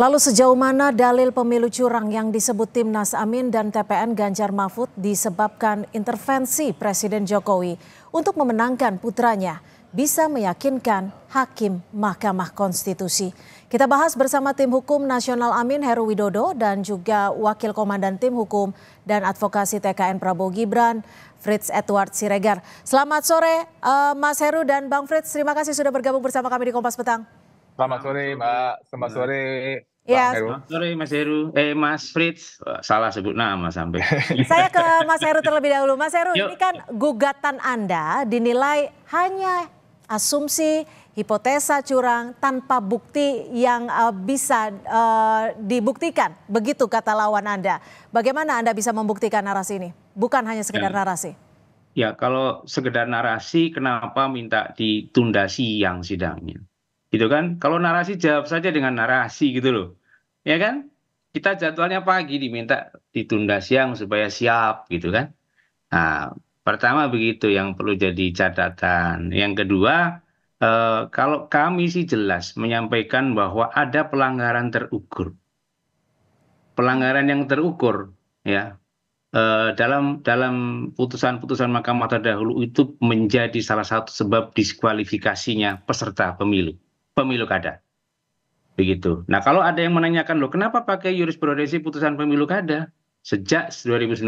Lalu sejauh mana dalil pemilu curang yang disebut Timnas Amin dan TPN Ganjar Mahfud disebabkan intervensi Presiden Jokowi untuk memenangkan putranya bisa meyakinkan Hakim Mahkamah Konstitusi. Kita bahas bersama tim hukum nasional Amin Heru Widodo dan juga Wakil Komandan Tim Hukum dan Advokasi TKN Prabowo Gibran, Fritz Edward Siregar. Selamat sore eh, Mas Heru dan Bang Fritz, terima kasih sudah bergabung bersama kami di Kompas Petang. Selamat sore Mbak, selamat sore Ya. Yes. Sore Mas Heru, eh Mas Fritz, salah sebut nama sampai. Saya ke Mas Heru terlebih dahulu. Mas Heru, Yuk. ini kan gugatan Anda dinilai hanya asumsi, hipotesa curang tanpa bukti yang uh, bisa uh, dibuktikan. Begitu kata lawan Anda. Bagaimana Anda bisa membuktikan narasi ini? Bukan hanya sekedar ya. narasi. Ya, kalau sekedar narasi kenapa minta ditunda siang sidangnya? gitu kan? Kalau narasi jawab saja dengan narasi gitu loh ya kan kita jadwalnya pagi diminta ditunda siang supaya siap gitu kan nah pertama begitu yang perlu jadi catatan yang kedua eh, kalau kami sih jelas menyampaikan bahwa ada pelanggaran terukur pelanggaran yang terukur ya eh, dalam dalam putusan-putusan Mahkamah terdahulu itu menjadi salah satu sebab diskualifikasinya peserta pemilu pemilu kada begitu. Nah kalau ada yang menanyakan loh kenapa pakai jurisprudensi putusan pemilu kada? Sejak 2019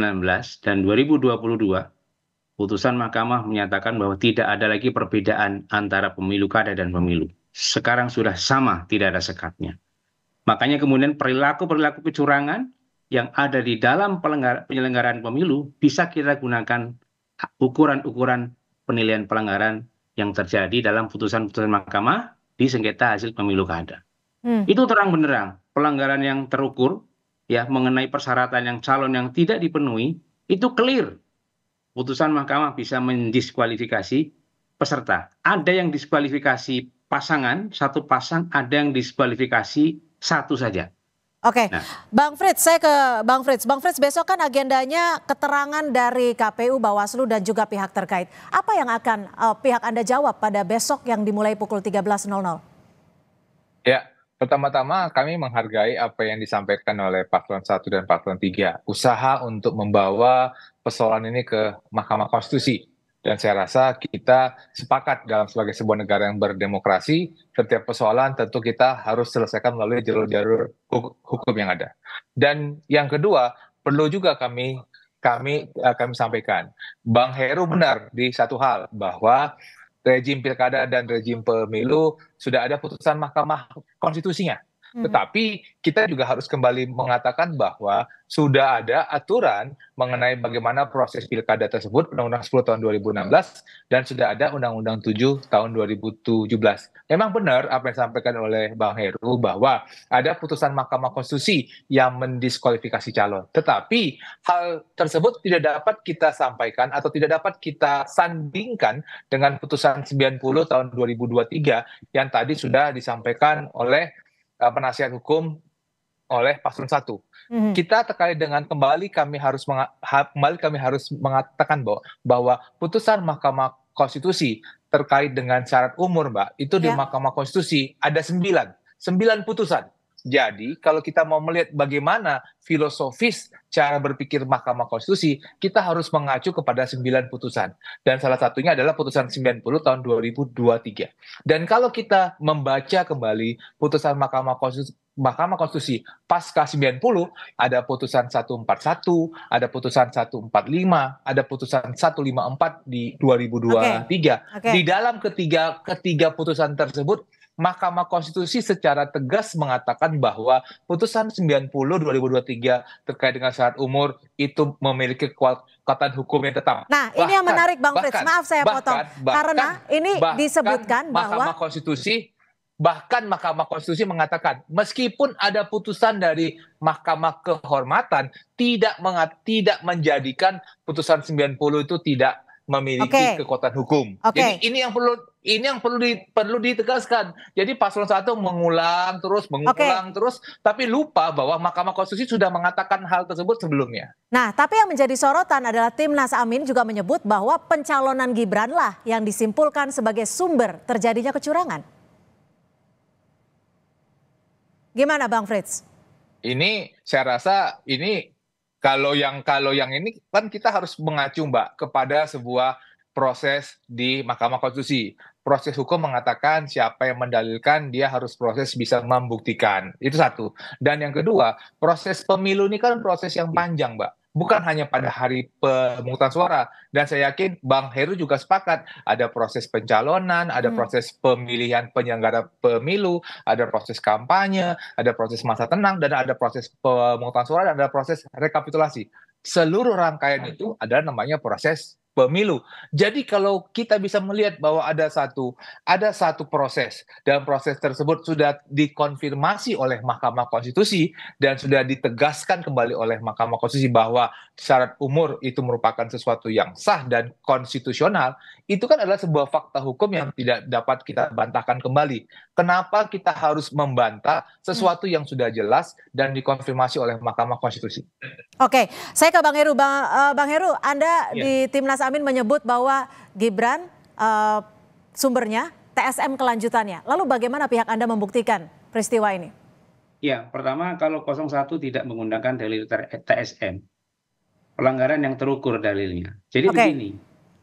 dan 2022 putusan Mahkamah menyatakan bahwa tidak ada lagi perbedaan antara pemilu kada dan pemilu. Sekarang sudah sama, tidak ada sekatnya. Makanya kemudian perilaku-perilaku kecurangan yang ada di dalam penyelenggaraan pemilu bisa kita gunakan ukuran-ukuran penilaian pelanggaran yang terjadi dalam putusan-putusan mahkamah di sengketa hasil pemilu kada. Hmm. itu terang benderang pelanggaran yang terukur ya mengenai persyaratan yang calon yang tidak dipenuhi itu clear putusan mahkamah bisa mendiskualifikasi peserta ada yang diskualifikasi pasangan satu pasang ada yang diskualifikasi satu saja Oke, okay. nah. Bang Fritz, saya ke Bang Fritz. Bang Fritz, besok kan agendanya keterangan dari KPU, Bawaslu, dan juga pihak terkait. Apa yang akan uh, pihak Anda jawab pada besok yang dimulai pukul 13.00? Ya, Pertama-tama kami menghargai apa yang disampaikan oleh paslon 1 dan paslon 3. Usaha untuk membawa persoalan ini ke Mahkamah Konstitusi. Dan saya rasa kita sepakat dalam sebagai sebuah negara yang berdemokrasi, setiap persoalan tentu kita harus selesaikan melalui jalur-jalur hukum yang ada. Dan yang kedua, perlu juga kami kami eh, kami sampaikan, Bang Heru benar di satu hal bahwa rejim pilkada dan rejim pemilu sudah ada putusan Mahkamah Konstitusinya Hmm. tetapi kita juga harus kembali mengatakan bahwa sudah ada aturan mengenai bagaimana proses pilkada tersebut undang-undang 10 tahun 2016 dan sudah ada undang-undang 7 tahun 2017 memang benar apa yang disampaikan oleh Bang Heru bahwa ada putusan Mahkamah Konstitusi yang mendiskualifikasi calon tetapi hal tersebut tidak dapat kita sampaikan atau tidak dapat kita sandingkan dengan putusan 90 tahun 2023 yang tadi sudah disampaikan oleh Eh, penasihat hukum oleh paslon satu. Mm-hmm. Kita terkait dengan kembali kami harus menga- kembali kami harus mengatakan bahwa bahwa putusan Mahkamah Konstitusi terkait dengan syarat umur, Mbak, itu yeah. di ya. Mahkamah Konstitusi ada sembilan sembilan putusan jadi kalau kita mau melihat bagaimana filosofis cara berpikir Mahkamah Konstitusi, kita harus mengacu kepada sembilan putusan. Dan salah satunya adalah putusan 90 tahun 2023. Dan kalau kita membaca kembali putusan Mahkamah Konstitusi Mahkamah Konstitusi pasca 90 ada putusan 141, ada putusan 145, ada putusan 154 di 2023. Okay. Okay. Di dalam ketiga ketiga putusan tersebut Mahkamah Konstitusi secara tegas mengatakan bahwa putusan 90 2023 terkait dengan syarat umur itu memiliki kekuatan hukum yang tetap. Nah, bahkan, ini yang menarik Bang Frits, maaf saya bahkan, potong. Bahkan, karena ini bahkan disebutkan bahwa Mahkamah Konstitusi bahkan Mahkamah Konstitusi mengatakan meskipun ada putusan dari Mahkamah Kehormatan tidak tidak menjadikan putusan 90 itu tidak memiliki okay. kekuatan hukum. Okay. Jadi ini yang perlu ini yang perlu di, perlu ditegaskan. Jadi paslon satu mengulang terus mengulang okay. terus, tapi lupa bahwa Mahkamah Konstitusi sudah mengatakan hal tersebut sebelumnya. Nah, tapi yang menjadi sorotan adalah Timnas Amin juga menyebut bahwa pencalonan Gibran lah yang disimpulkan sebagai sumber terjadinya kecurangan. Gimana, Bang Fritz? Ini saya rasa ini kalau yang kalau yang ini kan kita harus mengacu Mbak kepada sebuah proses di Mahkamah Konstitusi. Proses hukum mengatakan siapa yang mendalilkan dia harus proses bisa membuktikan. Itu satu. Dan yang kedua, proses pemilu ini kan proses yang panjang, Mbak bukan hanya pada hari pemungutan suara dan saya yakin Bang Heru juga sepakat ada proses pencalonan, ada hmm. proses pemilihan penyelenggara pemilu, ada proses kampanye, ada proses masa tenang dan ada proses pemungutan suara dan ada proses rekapitulasi. Seluruh rangkaian itu adalah namanya proses pemilu. Jadi kalau kita bisa melihat bahwa ada satu ada satu proses dan proses tersebut sudah dikonfirmasi oleh Mahkamah Konstitusi dan sudah ditegaskan kembali oleh Mahkamah Konstitusi bahwa syarat umur itu merupakan sesuatu yang sah dan konstitusional, itu kan adalah sebuah fakta hukum yang tidak dapat kita bantahkan kembali. Kenapa kita harus membantah sesuatu yang sudah jelas dan dikonfirmasi oleh Mahkamah Konstitusi? Oke, saya ke Bang Heru. Bang, uh, eh, Bang Heru, Anda ya. di Timnas Amin menyebut bahwa Gibran uh, sumbernya TSM kelanjutannya. Lalu bagaimana pihak Anda membuktikan peristiwa ini? Ya, pertama kalau 01 tidak menggunakan dalil TSM. Eh, Pelanggaran yang terukur dalilnya. Jadi okay. begini,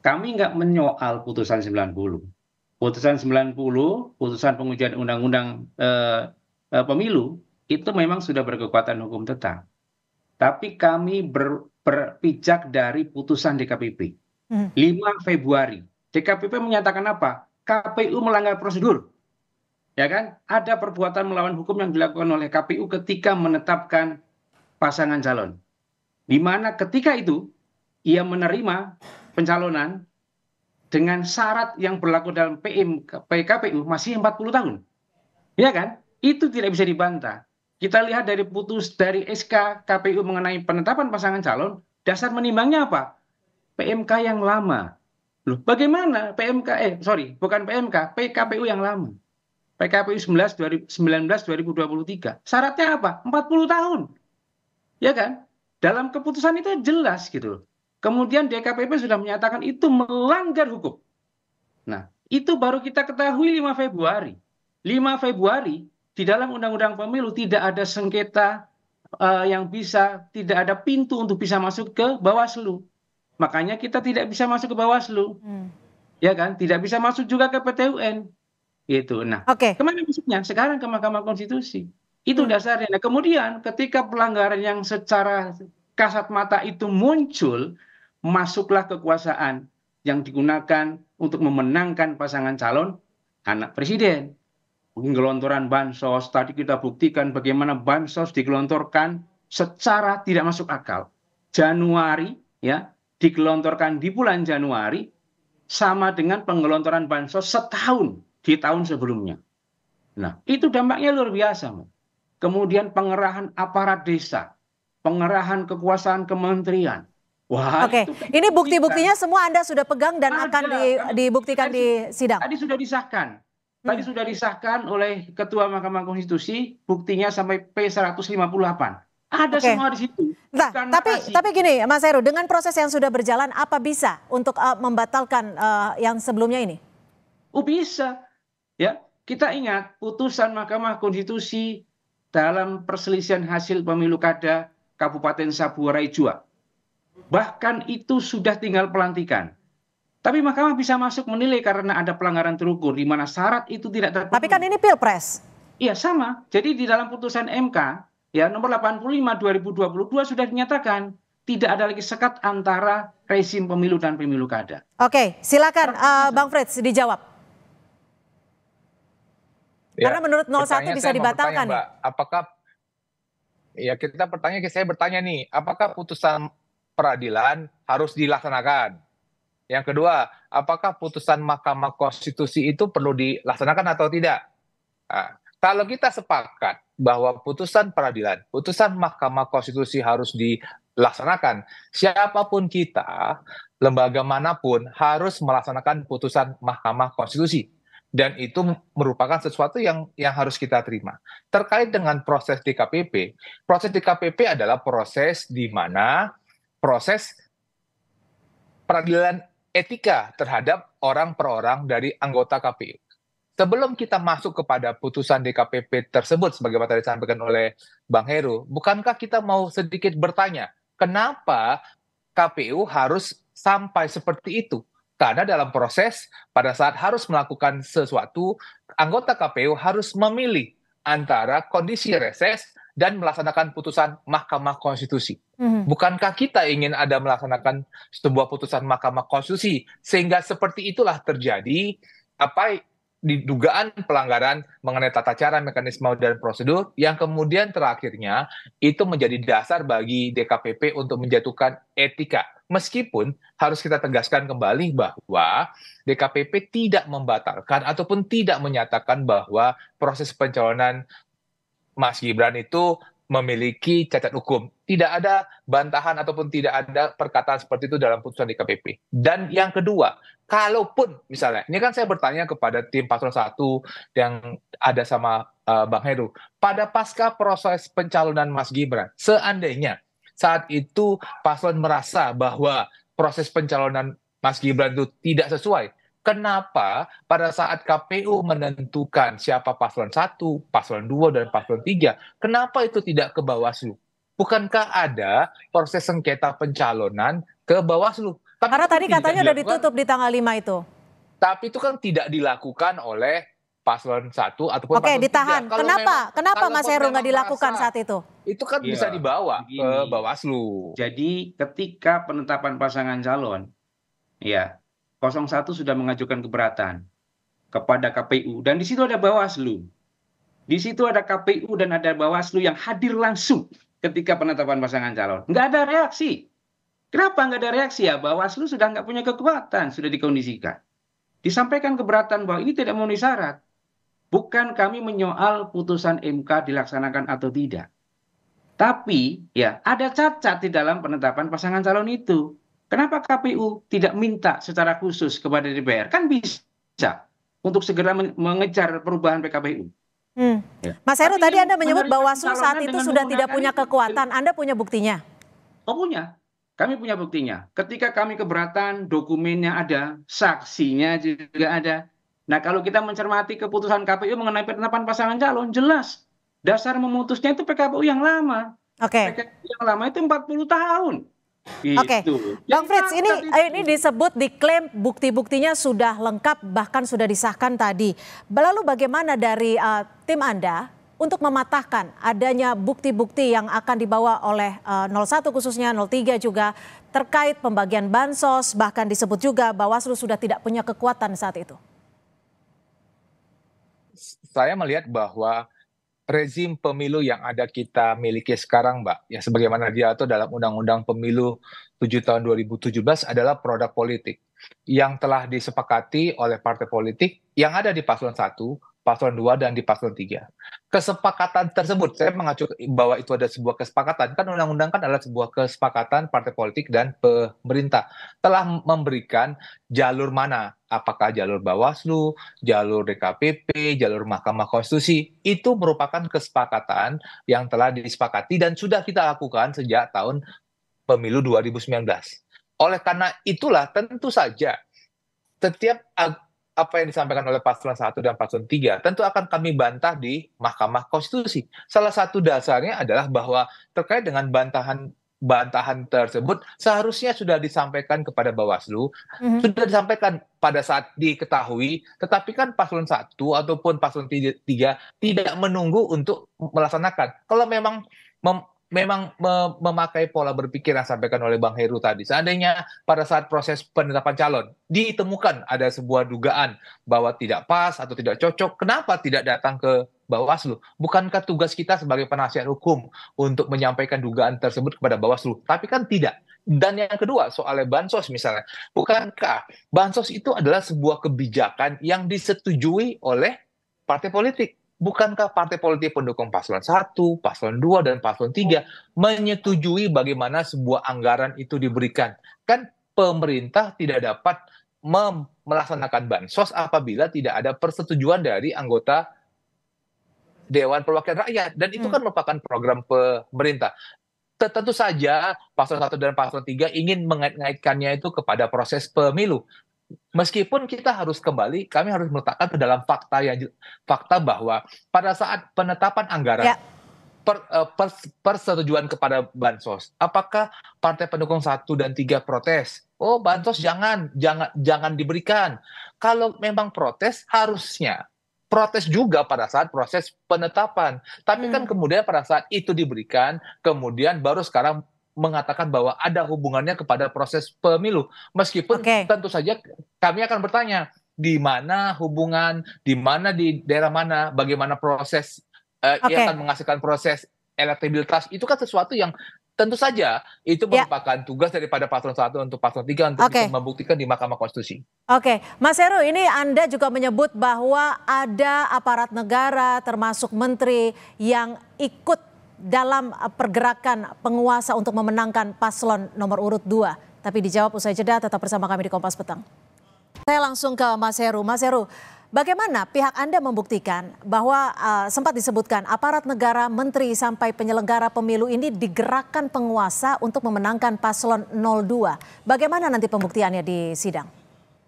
kami nggak menyoal putusan 90. Putusan 90, putusan pengujian undang-undang eh, eh, pemilu itu memang sudah berkekuatan hukum tetap. Tapi kami ber, berpijak dari putusan DKPP. 5 hmm. Februari. DKPP menyatakan apa? KPU melanggar prosedur. Ya kan? Ada perbuatan melawan hukum yang dilakukan oleh KPU ketika menetapkan pasangan calon. Di mana ketika itu ia menerima pencalonan dengan syarat yang berlaku dalam PM PKPU masih 40 tahun. Ya kan? Itu tidak bisa dibantah. Kita lihat dari putus dari SK KPU mengenai penetapan pasangan calon, dasar menimbangnya apa? PMK yang lama. Loh, bagaimana PMK eh sorry, bukan PMK, PKPU yang lama. PKPU 19 2023. Syaratnya apa? 40 tahun. Ya kan? Dalam keputusan itu jelas gitu. Kemudian DKPP sudah menyatakan itu melanggar hukum. Nah, itu baru kita ketahui 5 Februari. 5 Februari di dalam Undang-Undang Pemilu tidak ada sengketa uh, yang bisa, tidak ada pintu untuk bisa masuk ke Bawaslu makanya kita tidak bisa masuk ke bawaslu hmm. ya kan tidak bisa masuk juga ke PTUN gitu nah okay. kemana masuknya sekarang ke Mahkamah Konstitusi itu hmm. dasarnya nah, kemudian ketika pelanggaran yang secara kasat mata itu muncul masuklah kekuasaan yang digunakan untuk memenangkan pasangan calon anak presiden. Penggelontoran bansos tadi kita buktikan bagaimana bansos digelontorkan secara tidak masuk akal. Januari ya digelontorkan di bulan Januari sama dengan penggelontoran bansos setahun di tahun sebelumnya. Nah, itu dampaknya luar biasa. Kemudian pengerahan aparat desa, pengerahan kekuasaan kementerian. Wah, Oke, kan ini bukti-buktinya kan semua Anda sudah pegang dan ada, akan di, kan? dibuktikan tadi, di sidang. Tadi sudah disahkan. Hmm. Tadi hmm. sudah disahkan oleh Ketua Mahkamah Konstitusi, buktinya sampai P158. Ada okay. semua di situ. Nah, tapi kasih. tapi gini, Mas Heru, dengan proses yang sudah berjalan, apa bisa untuk uh, membatalkan uh, yang sebelumnya ini? Oh bisa, ya. Kita ingat putusan Mahkamah Konstitusi dalam perselisihan hasil pemilu kada Kabupaten Saburai Jua. Bahkan itu sudah tinggal pelantikan. Tapi Mahkamah bisa masuk menilai karena ada pelanggaran terukur di mana syarat itu tidak terpenuhi. Tapi kan ini pilpres. Iya sama. Jadi di dalam putusan MK ya nomor 85 2022 sudah dinyatakan tidak ada lagi sekat antara rezim pemilu dan pemilu kada. Oke, silakan uh, Bang Fred dijawab. Ya, Karena menurut 01 bisa dibatalkan. Mbak, apakah ya kita bertanya saya bertanya nih, apakah putusan peradilan harus dilaksanakan? Yang kedua, apakah putusan Mahkamah Konstitusi itu perlu dilaksanakan atau tidak? Nah, kalau kita sepakat bahwa putusan peradilan, putusan Mahkamah Konstitusi harus dilaksanakan. Siapapun kita, lembaga manapun harus melaksanakan putusan Mahkamah Konstitusi dan itu merupakan sesuatu yang yang harus kita terima. Terkait dengan proses DKPP, proses DKPP adalah proses di mana proses peradilan etika terhadap orang per orang dari anggota KPU sebelum kita masuk kepada putusan DKPP tersebut sebagaimana tadi disampaikan oleh Bang Heru, bukankah kita mau sedikit bertanya, kenapa KPU harus sampai seperti itu? Karena dalam proses pada saat harus melakukan sesuatu, anggota KPU harus memilih antara kondisi reses dan melaksanakan putusan Mahkamah Konstitusi. Mm-hmm. Bukankah kita ingin ada melaksanakan sebuah putusan Mahkamah Konstitusi sehingga seperti itulah terjadi apa dugaan pelanggaran mengenai tata cara mekanisme dan prosedur yang kemudian terakhirnya itu menjadi dasar bagi DKPP untuk menjatuhkan etika meskipun harus kita tegaskan kembali bahwa DKPP tidak membatalkan ataupun tidak menyatakan bahwa proses pencalonan Mas Gibran itu memiliki cacat hukum. Tidak ada bantahan ataupun tidak ada perkataan seperti itu dalam putusan di KPP. Dan yang kedua, kalaupun misalnya, ini kan saya bertanya kepada tim paslon 1 yang ada sama uh, Bang Heru, pada pasca proses pencalonan Mas Gibran, seandainya saat itu paslon merasa bahwa proses pencalonan Mas Gibran itu tidak sesuai, Kenapa pada saat KPU menentukan siapa paslon 1, paslon 2, dan paslon 3, kenapa itu tidak ke Bawaslu? Bukankah ada proses sengketa pencalonan ke Bawaslu? Tapi Karena tadi katanya sudah ditutup di tanggal 5 itu. Tapi itu kan tidak dilakukan oleh paslon 1 ataupun Oke, paslon ditahan. 3. Kalau kenapa? Memang, kenapa Mas Heru nggak dilakukan saat itu? Itu kan ya, bisa dibawa begini. ke Bawaslu. Jadi ketika penetapan pasangan calon, ya 01 sudah mengajukan keberatan kepada KPU dan di situ ada Bawaslu. Di situ ada KPU dan ada Bawaslu yang hadir langsung ketika penetapan pasangan calon. Nggak ada reaksi. Kenapa nggak ada reaksi ya? Bawaslu sudah nggak punya kekuatan, sudah dikondisikan. Disampaikan keberatan bahwa ini tidak memenuhi syarat. Bukan kami menyoal putusan MK dilaksanakan atau tidak. Tapi ya ada cacat di dalam penetapan pasangan calon itu kenapa kpu tidak minta secara khusus kepada dpr kan bisa untuk segera mengejar perubahan pkpu hmm. Ya. mas heru tadi anda menyebut bawaslu saat itu sudah tidak punya kekuatan anda punya buktinya oh punya kami punya buktinya. Ketika kami keberatan, dokumennya ada, saksinya juga ada. Nah, kalau kita mencermati keputusan KPU mengenai penetapan pasangan calon, jelas dasar memutusnya itu PKPU yang lama. Oke. Okay. PKPU yang lama itu 40 tahun. Oke, okay. Gitu. Bang ya, Fritz, ini ini disebut diklaim bukti-buktinya sudah lengkap bahkan sudah disahkan tadi. Lalu bagaimana dari uh, tim Anda untuk mematahkan adanya bukti-bukti yang akan dibawa oleh uh, eh, 01 khususnya 03 juga terkait pembagian bansos bahkan disebut juga Bawaslu sudah tidak punya kekuatan saat itu. Saya melihat bahwa rezim pemilu yang ada kita miliki sekarang, Mbak. Ya sebagaimana dia atau dalam Undang-Undang Pemilu 7 tahun 2017 adalah produk politik yang telah disepakati oleh partai politik yang ada di paslon 1 paslon 2 dan di paslon 3. Kesepakatan tersebut, saya mengacu bahwa itu ada sebuah kesepakatan. Kan undang-undang kan adalah sebuah kesepakatan partai politik dan pemerintah. Telah memberikan jalur mana, apakah jalur Bawaslu, jalur DKPP, jalur Mahkamah Konstitusi. Itu merupakan kesepakatan yang telah disepakati dan sudah kita lakukan sejak tahun pemilu 2019. Oleh karena itulah tentu saja setiap apa yang disampaikan oleh paslon 1 dan paslon 3 tentu akan kami bantah di Mahkamah Konstitusi. Salah satu dasarnya adalah bahwa terkait dengan bantahan bantahan tersebut seharusnya sudah disampaikan kepada Bawaslu, mm-hmm. sudah disampaikan pada saat diketahui, tetapi kan paslon satu ataupun paslon tiga, tidak menunggu untuk melaksanakan. Kalau memang mem- memang memakai pola berpikir yang disampaikan oleh Bang Heru tadi. Seandainya pada saat proses penetapan calon ditemukan ada sebuah dugaan bahwa tidak pas atau tidak cocok, kenapa tidak datang ke Bawaslu? Bukankah tugas kita sebagai penasihat hukum untuk menyampaikan dugaan tersebut kepada Bawaslu? Tapi kan tidak. Dan yang kedua, soalnya bansos misalnya. Bukankah bansos itu adalah sebuah kebijakan yang disetujui oleh partai politik? bukankah partai politik pendukung paslon 1, paslon 2, dan paslon 3 menyetujui bagaimana sebuah anggaran itu diberikan? Kan pemerintah tidak dapat melaksanakan bansos apabila tidak ada persetujuan dari anggota Dewan Perwakilan Rakyat dan itu hmm. kan merupakan program pemerintah. Tentu saja paslon 1 dan paslon 3 ingin mengaitkannya itu kepada proses pemilu. Meskipun kita harus kembali, kami harus meletakkan ke dalam fakta yang fakta bahwa pada saat penetapan anggaran ya. per, eh, per, persetujuan kepada bansos, apakah partai pendukung satu dan tiga protes? Oh, bansos jangan, jangan, jangan diberikan. Kalau memang protes, harusnya protes juga pada saat proses penetapan. Tapi kan hmm. kan kemudian pada saat itu diberikan, kemudian baru sekarang mengatakan bahwa ada hubungannya kepada proses pemilu. Meskipun okay. tentu saja kami akan bertanya di mana hubungan, di mana di daerah mana, bagaimana proses uh, eh, okay. yang akan menghasilkan proses elektabilitas itu kan sesuatu yang tentu saja itu ya. merupakan ya. tugas daripada paslon satu untuk paslon tiga untuk okay. bisa membuktikan di Mahkamah Konstitusi. Oke, okay. Mas Heru, ini Anda juga menyebut bahwa ada aparat negara termasuk menteri yang ikut dalam eh, pergerakan penguasa untuk memenangkan paslon nomor urut 2. Tapi dijawab usai jeda, tetap bersama kami di Kompas Petang. Saya langsung ke Mas Heru. Mas Heru, bagaimana pihak Anda membuktikan bahwa uh, sempat disebutkan aparat negara, menteri sampai penyelenggara pemilu ini digerakkan penguasa untuk memenangkan paslon 02. Bagaimana nanti pembuktiannya di sidang?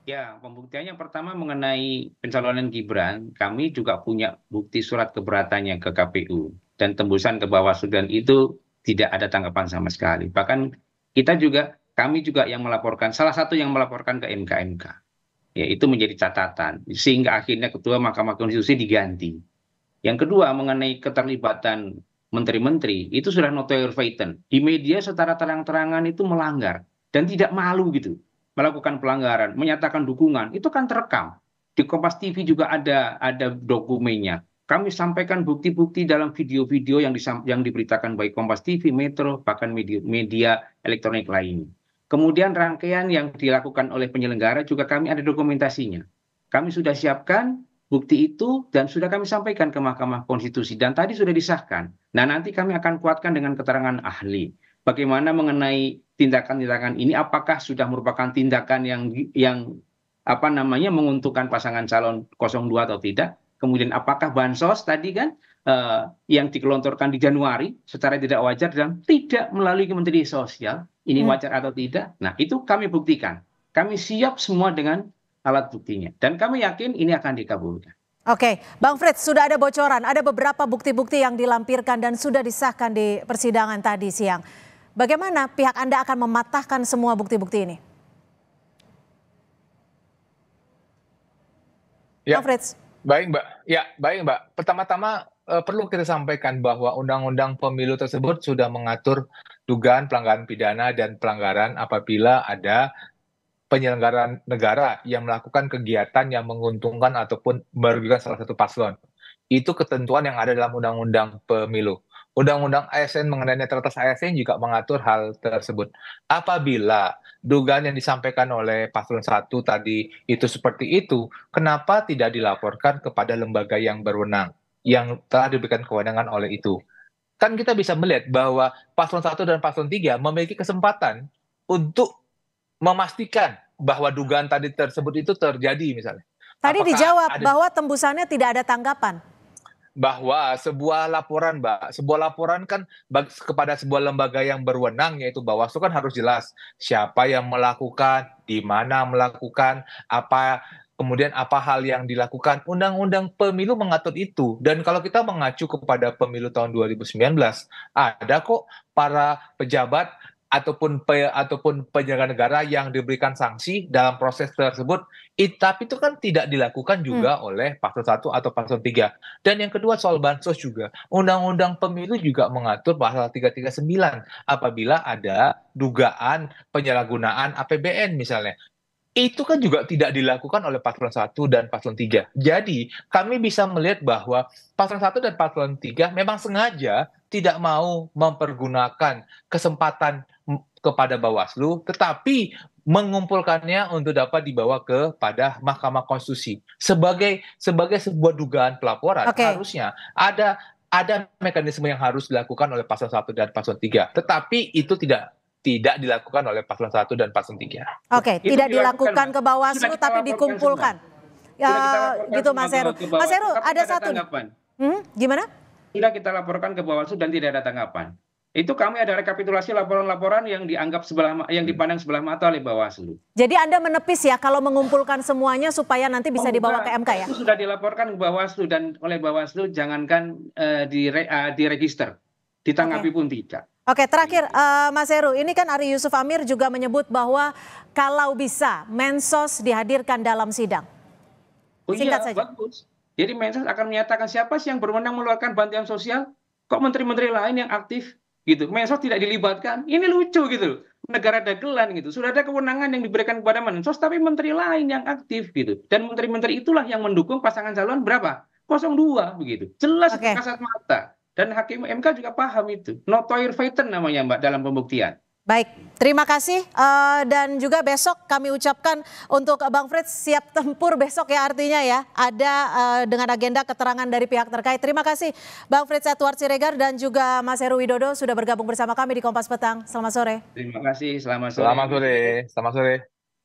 Ya, pembuktiannya pertama mengenai pencalonan Gibran, kami juga punya bukti surat keberatannya ke KPU dan tembusan ke bawaslu dan itu tidak ada tanggapan sama sekali bahkan kita juga kami juga yang melaporkan salah satu yang melaporkan ke MKMK, ya itu menjadi catatan sehingga akhirnya ketua mahkamah konstitusi diganti yang kedua mengenai keterlibatan menteri-menteri itu sudah notoir faiten di media secara terang-terangan itu melanggar dan tidak malu gitu melakukan pelanggaran menyatakan dukungan itu kan terekam di Kompas TV juga ada ada dokumennya kami sampaikan bukti-bukti dalam video-video yang, yang diberitakan baik Kompas TV, Metro, bahkan media, media elektronik lain. Kemudian rangkaian yang dilakukan oleh penyelenggara juga kami ada dokumentasinya. Kami sudah siapkan bukti itu dan sudah kami sampaikan ke Mahkamah Konstitusi dan tadi sudah disahkan. Nah, nanti kami akan kuatkan dengan keterangan ahli. Bagaimana mengenai tindakan-tindakan ini apakah sudah merupakan tindakan yang yang apa namanya menguntungkan pasangan calon 02 atau tidak? kemudian apakah bansos tadi kan eh, yang dikelontorkan di januari secara tidak wajar dan tidak melalui kementerian sosial ini hmm. wajar atau tidak nah itu kami buktikan kami siap semua dengan alat buktinya dan kami yakin ini akan dikabulkan Oke, Bang Fred, sudah ada bocoran, ada beberapa bukti-bukti yang dilampirkan dan sudah disahkan di persidangan tadi siang. Bagaimana pihak Anda akan mematahkan semua bukti-bukti ini? Ya. Bang Fred. Baik Mbak, ya baik Mbak. Pertama-tama eh, perlu kita sampaikan bahwa undang-undang pemilu tersebut sudah mengatur dugaan pelanggaran pidana dan pelanggaran apabila ada penyelenggaraan negara yang melakukan kegiatan yang menguntungkan ataupun merugikan salah satu paslon. Itu ketentuan yang ada dalam undang-undang pemilu. Undang-undang ASN mengenai netralitas ASN juga mengatur hal tersebut. Apabila dugaan yang disampaikan oleh paslon satu tadi itu seperti itu, kenapa tidak dilaporkan kepada lembaga yang berwenang yang telah diberikan kewenangan oleh itu? Kan kita bisa melihat bahwa paslon satu dan paslon tiga memiliki kesempatan untuk memastikan bahwa dugaan tadi tersebut itu terjadi misalnya. Tadi Apakah dijawab ada... bahwa tembusannya tidak ada tanggapan bahwa sebuah laporan, Mbak, sebuah laporan kan kepada sebuah lembaga yang berwenang yaitu Bawaslu kan harus jelas siapa yang melakukan, di mana melakukan, apa kemudian apa hal yang dilakukan. Undang-undang pemilu mengatur itu. Dan kalau kita mengacu kepada pemilu tahun 2019, ada kok para pejabat ataupun pe, ataupun penyelenggara negara yang diberikan sanksi dalam proses tersebut it, tapi itu kan tidak dilakukan hmm. juga hmm. oleh pasal satu atau pasal tiga dan yang kedua soal bansos juga undang-undang pemilu juga mengatur pasal 339 apabila ada dugaan penyalahgunaan APBN misalnya itu kan juga tidak dilakukan oleh paslon 1 dan paslon 3. Jadi, kami bisa melihat bahwa paslon 1 dan paslon 3 memang sengaja tidak mau mempergunakan kesempatan kepada Bawaslu, tetapi mengumpulkannya untuk dapat dibawa kepada Mahkamah Konstitusi sebagai sebagai sebuah dugaan pelaporan okay. harusnya ada ada mekanisme yang harus dilakukan oleh Pasal 1 dan Pasal 3 tetapi itu tidak tidak dilakukan oleh Pasal 1 dan Pasal 3. Oke, okay, tidak dilakukan, ke Bawaslu tapi dikumpulkan. Ya, gitu Mas Heru. Mas Heru, ada, satu. Hmm, gimana? Tidak kita laporkan ke Bawaslu dan tidak ada tanggapan itu kami ada rekapitulasi laporan-laporan yang dianggap sebelah yang hmm. dipandang sebelah mata oleh Bawaslu. Jadi Anda menepis ya kalau mengumpulkan semuanya supaya nanti bisa oh, dibawa ke MK ya? Itu sudah dilaporkan ke Bawaslu dan oleh Bawaslu jangankan uh, eh, dire, uh, eh, diregister, ditanggapi okay. pun tidak. Oke, terakhir uh, Mas Heru, ini kan Ari Yusuf Amir juga menyebut bahwa kalau bisa Mensos dihadirkan dalam sidang. Oh, Singkat iya, saja. Bagus. Jadi Mensos akan menyatakan siapa sih yang berwenang mengeluarkan bantuan sosial? Kok menteri-menteri lain yang aktif gitu. Mensos tidak dilibatkan. Ini lucu gitu. Negara dagelan gitu. Sudah ada kewenangan yang diberikan kepada Mensos tapi menteri lain yang aktif gitu. Dan menteri-menteri itulah yang mendukung pasangan calon berapa? 02 begitu. Jelas okay. kasat mata. Dan hakim MK juga paham itu. Notoir Faiten namanya Mbak dalam pembuktian. Baik, terima kasih uh, dan juga besok kami ucapkan untuk Bang Frits siap tempur besok ya artinya ya. Ada uh, dengan agenda keterangan dari pihak terkait. Terima kasih Bang Frits Edward Siregar dan juga Mas Heru Widodo sudah bergabung bersama kami di Kompas Petang. Selamat sore. Terima kasih, selamat sore. Selamat sore, selamat sore.